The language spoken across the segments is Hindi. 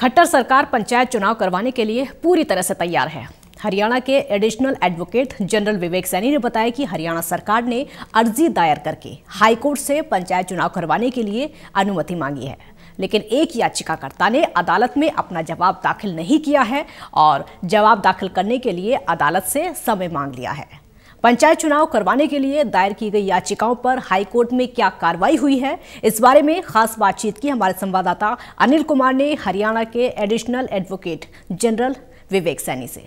खट्टर सरकार पंचायत चुनाव करवाने के लिए पूरी तरह से तैयार है हरियाणा के additional advocate general Vivek Saini ने बताया कि हरियाणा सरकार ने अर्जी दायर करके हाईकोर्ट से पंचायत चुनाव करवाने के लिए अनुमति मांगी है लेकिन एक याचिकाकर्ता ने अदालत में अपना जवाब दाखिल नहीं किया है और जवाब दाखिल करने के लिए अदालत से समय मांग लिया है पंचायत चुनाव करवाने के लिए दायर की गई याचिकाओं पर हाईकोर्ट में क्या कार्रवाई हुई है इस बारे में खास बातचीत की हमारे संवाददाता अनिल कुमार ने हरियाणा के additional advocate general Vivek Saini से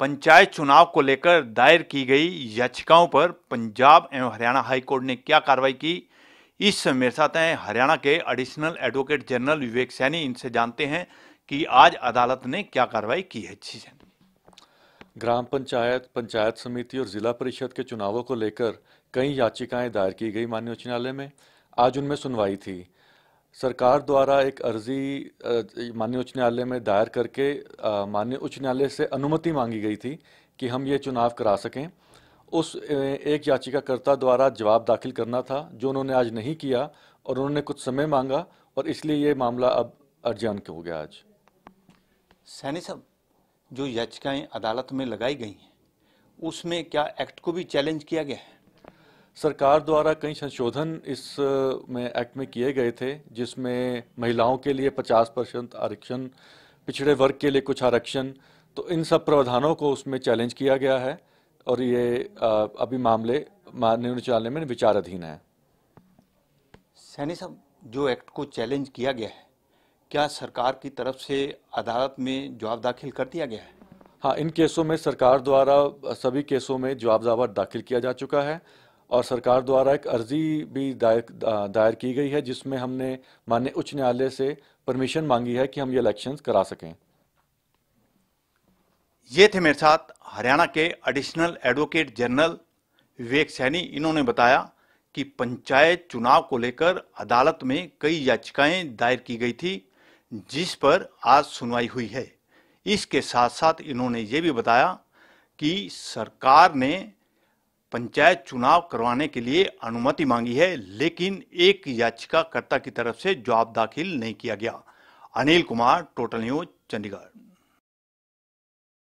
पंचायत चुनाव को लेकर दायर की गई याचिकाओं पर पंजाब एवं हरियाणा हाईकोर्ट ने क्या कार्रवाई की इस समय मेरे साथ हैं हरियाणा के additional advocate general Vivek Saini इनसे जानते हैं कि आज अदालत ने क्या कार्रवाई की है जी ग्राम पंचायत पंचायत समिति और जिला परिषद के चुनावों को लेकर कई याचिकाएं दायर की गई माननीय उच्च न्यायालय में आज उनमें सुनवाई थी सरकार द्वारा एक अर्जी माननीय उच्च न्यायालय में दायर करके माननीय उच्च न्यायालय से अनुमति मांगी गई थी कि हम ये चुनाव करा सकें उस एक याचिकाकर्ता द्वारा जवाब दाखिल करना था जो उन्होंने आज नहीं किया और उन्होंने कुछ समय मांगा और इसलिए ये मामला अब अर्जन हो गया आज सैनी साहब जो याचिकाएं अदालत में लगाई गई हैं उसमें क्या एक्ट को भी चैलेंज किया गया है सरकार द्वारा कई संशोधन इस में एक्ट में किए गए थे जिसमें महिलाओं के लिए 50 परसेंट आरक्षण पिछड़े वर्ग के लिए कुछ आरक्षण तो इन सब प्रावधानों को उसमें चैलेंज किया गया है और ये अभी मामले माननीय न्यायालय में विचाराधीन है सैनी साहब जो एक्ट को चैलेंज किया गया है क्या सरकार की तरफ से अदालत में जवाब दाखिल कर दिया गया है हाँ इन केसों में सरकार द्वारा सभी केसों में जवाब दावा दाखिल किया जा चुका है और सरकार द्वारा एक अर्जी भी दायर दायर की गई है जिसमें हमने मान्य उच्च न्यायालय से परमिशन मांगी है कि हम ये इलेक्शंस करा सकें ये थे मेरे साथ हरियाणा के additional advocate general Vivek Saini इन्होंने बताया कि पंचायत चुनाव को लेकर अदालत में कई याचिकाएं दायर की गई थी जिस पर आज सुनवाई हुई है इसके साथ साथ इन्होंने ये भी बताया कि सरकार ने पंचायत चुनाव करवाने के लिए अनुमति मांगी है लेकिन एक याचिकाकर्ता की तरफ से जवाब दाखिल नहीं किया गया अनिल कुमार टोटल न्यूज चंडीगढ़